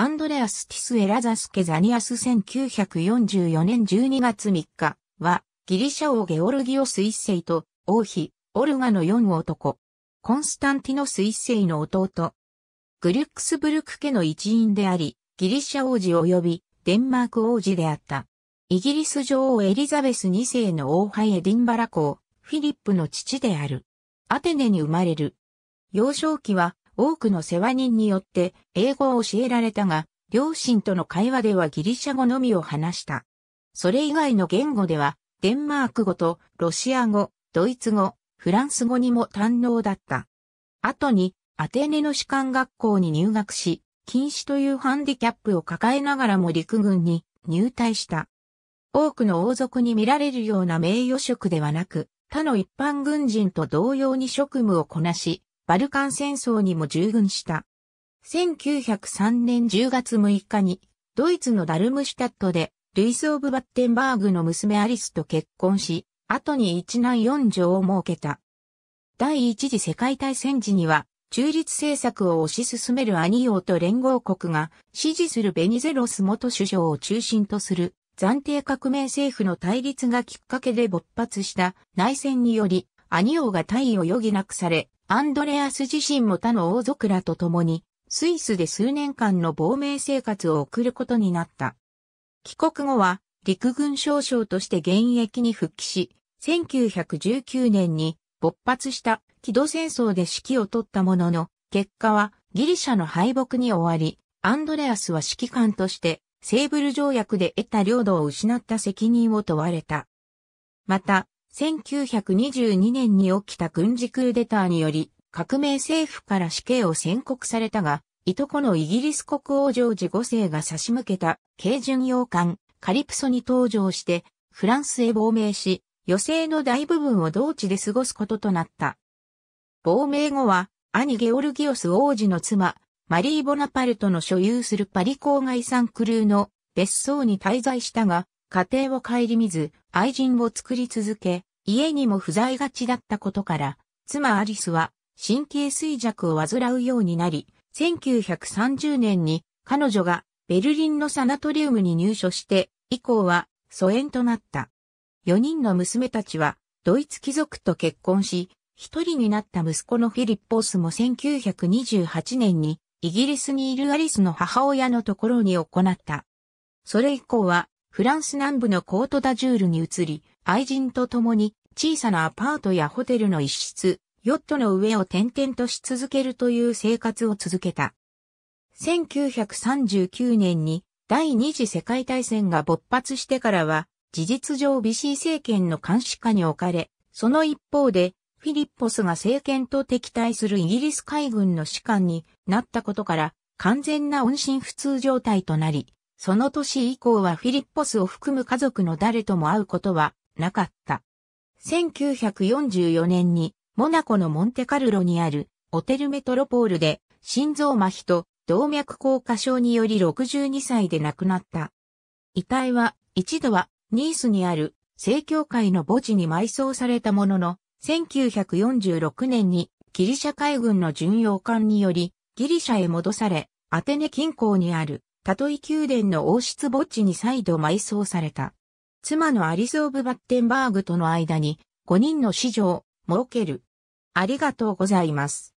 アンドレアス・ティス・エラザス・ケザニアス1944年12月3日は、ギリシャ王ゲオルギオス一世と、王妃、オルガの4男、コンスタンティノス一世の弟、グリュックスブルク家の一員であり、ギリシャ王子及びデンマーク王子であった。イギリス女王エリザベス2世の王妃エディンバラ公、フィリップの父である。アテネに生まれる。幼少期は多くの世話人によって英語を教えられたが、両親との会話ではギリシャ語のみを話した。それ以外の言語では、デンマーク語とロシア語、ドイツ語、フランス語にも堪能だった。後に、アテネの士官学校に入学し、禁止というハンディキャップを抱えながらも陸軍に入隊した。多くの王族に見られるような名誉職ではなく、他の一般軍人と同様に職務をこなし、バルカン戦争にも従軍した。1903年10月6日に、ドイツのダルムシュタットで、ルイス・オブ・バッテンバーグの娘アリスと結婚し、後に一男四女を設けた。第一次世界大戦時には、中立政策を推し進めるアニオと連合国が支持するベニゼロス元首相を中心とする暫定革命政府の対立がきっかけで勃発した内戦により兄王が退位を余儀なくされ、アンドレアス自身も他の王族らと共に、スイスで数年間の亡命生活を送ることになった。帰国後は、陸軍少将として現役に復帰し、1919年に勃発した木戸戦争で指揮を取ったものの、結果はギリシャの敗北に終わり、アンドレアスは指揮官としてセーブル条約で得た領土を失った責任を問われた。また、1922年に起きた軍事クーデターにより、革命政府から死刑を宣告されたが、いとこのイギリス国王ジョージ5世が差し向けた軽巡洋艦カリプソに登場して、フランスへ亡命し、余生の大部分を同地で過ごすこととなった。亡命後は、兄ゲオルギオス王子の妻、マリー・ボナパルトの所有するパリ郊外産クルーの別荘に滞在したが、家庭を顧みず、愛人を作り続け、家にも不在がちだったことから、妻アリスは神経衰弱を患うようになり、1930年に彼女がベルリンのサナトリウムに入所して以降は疎遠となった。4人の娘たちはドイツ貴族と結婚し、一人になった息子のフィリッポースも1928年にイギリスにいるアリスの母親のところに行った。それ以降はフランス南部のコートダジュールに移り、愛人と共に小さなアパートやホテルの一室、ヨットの上を転々とし続けるという生活を続けた。1939年に第二次世界大戦が勃発してからは、事実上ビシー政権の監視下に置かれ、その一方で、フィリッポスが政権と敵対するイギリス海軍の士官になったことから、完全な音信不通状態となり、その年以降はフィリッポスを含む家族の誰とも会うことはなかった。1944年にモナコのモンテカルロにあるオテルメトロポールで心臓麻痺と動脈硬化症により62歳で亡くなった。遺体は一度はニースにある正教会の墓地に埋葬されたものの、1946年にギリシャ海軍の巡洋艦によりギリシャへ戻され、アテネ近郊にあるたとえ宮殿の王室墓地に再度埋葬された。妻のアリゾーブ・バッテンバーグとの間に5人の子女を設ける。ありがとうございます。